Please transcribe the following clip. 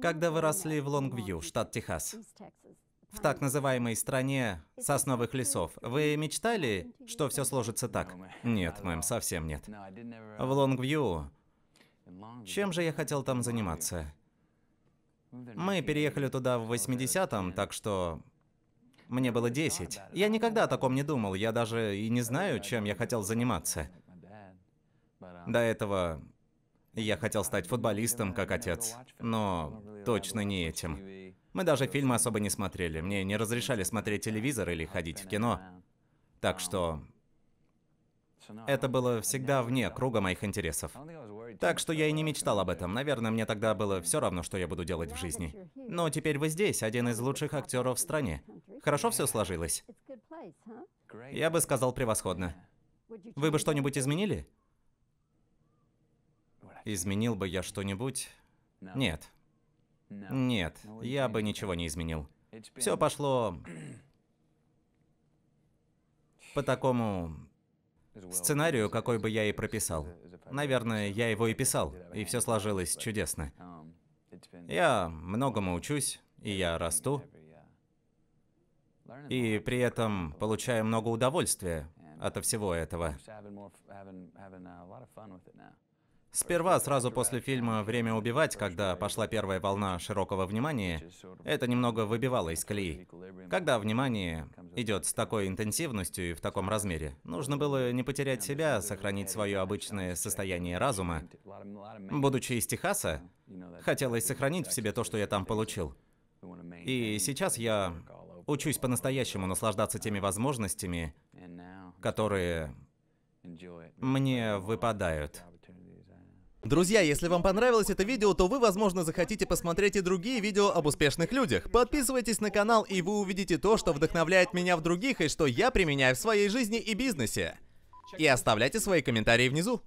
когда вы росли в Лонгвью, штат Техас, в так называемой стране сосновых лесов, вы мечтали, что все сложится так? Нет, мэм, совсем нет. В Лонгвью... Чем же я хотел там заниматься? Мы переехали туда в 80-м, так что мне было 10. Я никогда о таком не думал, я даже и не знаю, чем я хотел заниматься. До этого я хотел стать футболистом, как отец, но точно не этим. Мы даже фильмы особо не смотрели, мне не разрешали смотреть телевизор или ходить в кино. Так что это было всегда вне круга моих интересов. Так что я и не мечтал об этом. Наверное, мне тогда было все равно, что я буду делать в жизни. Но теперь вы здесь, один из лучших актеров в стране. Хорошо все сложилось? Я бы сказал превосходно. Вы бы что-нибудь изменили? Изменил бы я что-нибудь? Нет. Нет, я бы ничего не изменил. Все пошло по такому сценарию, какой бы я и прописал. Наверное, я его и писал, и все сложилось чудесно. Um, я многому учусь, и я расту, и при этом получаю много удовольствия от всего этого. Сперва, сразу после фильма «Время убивать», когда пошла первая волна широкого внимания, это немного выбивало из колеи. Когда внимание идет с такой интенсивностью и в таком размере, нужно было не потерять себя, а сохранить свое обычное состояние разума. Будучи из Техаса, хотелось сохранить в себе то, что я там получил. И сейчас я учусь по-настоящему наслаждаться теми возможностями, которые мне выпадают. Друзья, если вам понравилось это видео, то вы, возможно, захотите посмотреть и другие видео об успешных людях. Подписывайтесь на канал, и вы увидите то, что вдохновляет меня в других и что я применяю в своей жизни и бизнесе. И оставляйте свои комментарии внизу.